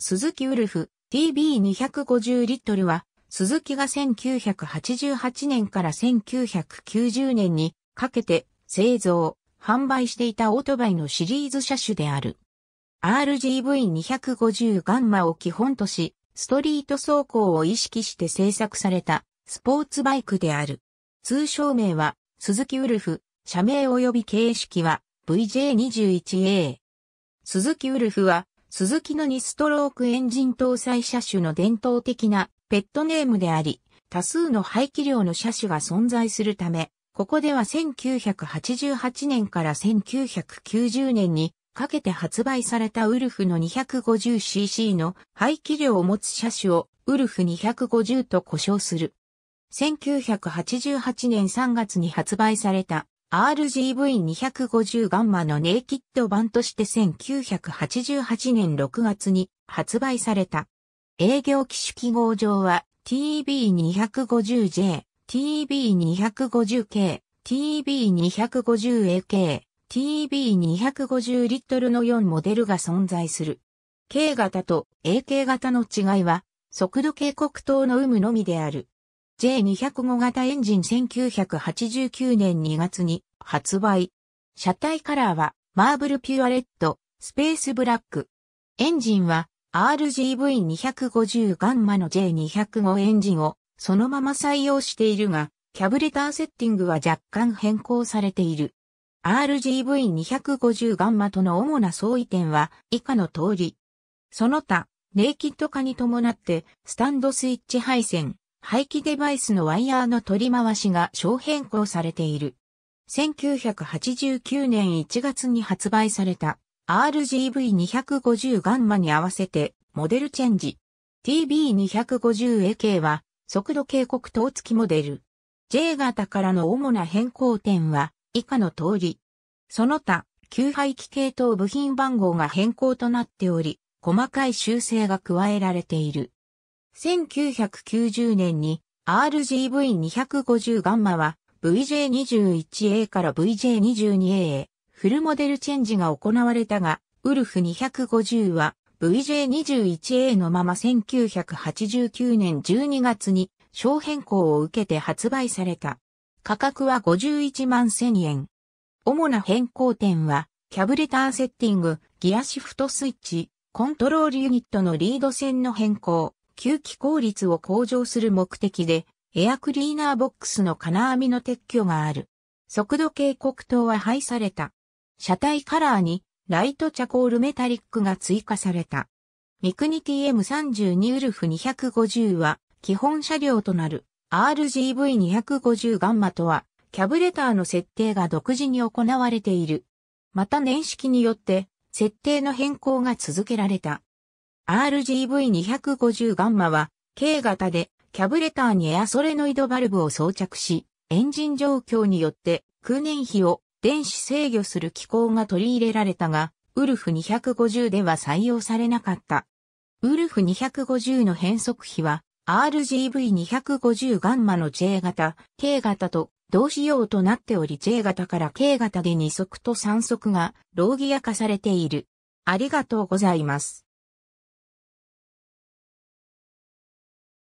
鈴木ウルフ TB250 リットルは、鈴木が1988年から1990年にかけて製造、販売していたオートバイのシリーズ車種である。RGV250 ガンマを基本とし、ストリート走行を意識して制作されたスポーツバイクである。通称名は、鈴木ウルフ、社名及び形式は VJ21A。鈴木ウルフはスズキの2ストロークエンジン搭載車種の伝統的なペットネームであり、多数の排気量の車種が存在するため、ここでは1988年から1990年にかけて発売されたウルフの 250cc の排気量を持つ車種をウルフ250と呼称する。1988年3月に発売された RGV250 ガンマのネイキッド版として1988年6月に発売された。営業機種記号上は TB250J、TB250K、TB250AK、TB250 リットルの4モデルが存在する。K 型と AK 型の違いは速度警告灯の有無のみである。J205 型エンジン1989年2月に発売。車体カラーはマーブルピュアレッド、スペースブラック。エンジンは RGV250 ガンマの J205 エンジンをそのまま採用しているが、キャブレターセッティングは若干変更されている。RGV250 ガンマとの主な相違点は以下の通り。その他、ネイキッド化に伴ってスタンドスイッチ配線、排気デバイスのワイヤーの取り回しが小変更されている。1989年1月に発売された RGV250 ガンマに合わせてモデルチェンジ。TB250AK は速度警告灯付きモデル。J 型からの主な変更点は以下の通り。その他、旧排気系統部品番号が変更となっており、細かい修正が加えられている。1990年に RGV250 ガンマは VJ21A から VJ22A へフルモデルチェンジが行われたが、ウルフ250は VJ21A のまま1989年12月に小変更を受けて発売された。価格は51万1000円。主な変更点は、キャブレターセッティング、ギアシフトスイッチ、コントロールユニットのリード線の変更、吸気効率を向上する目的で、エアクリーナーボックスの金網の撤去がある。速度計黒灯は廃された。車体カラーにライトチャコールメタリックが追加された。ミクニ TM32 ウルフ250は基本車両となる RGV250 ガンマとはキャブレターの設定が独自に行われている。また年式によって設定の変更が続けられた。RGV250 ガンマは、K 型で、キャブレターにエアソレノイドバルブを装着し、エンジン状況によって空燃費を電子制御する機構が取り入れられたが、ウルフ250では採用されなかった。ウルフ250の変速比は RGV250 ガンマの J 型、K 型と同仕様となっており J 型から K 型で2速と3速がローギア化されている。ありがとうございます。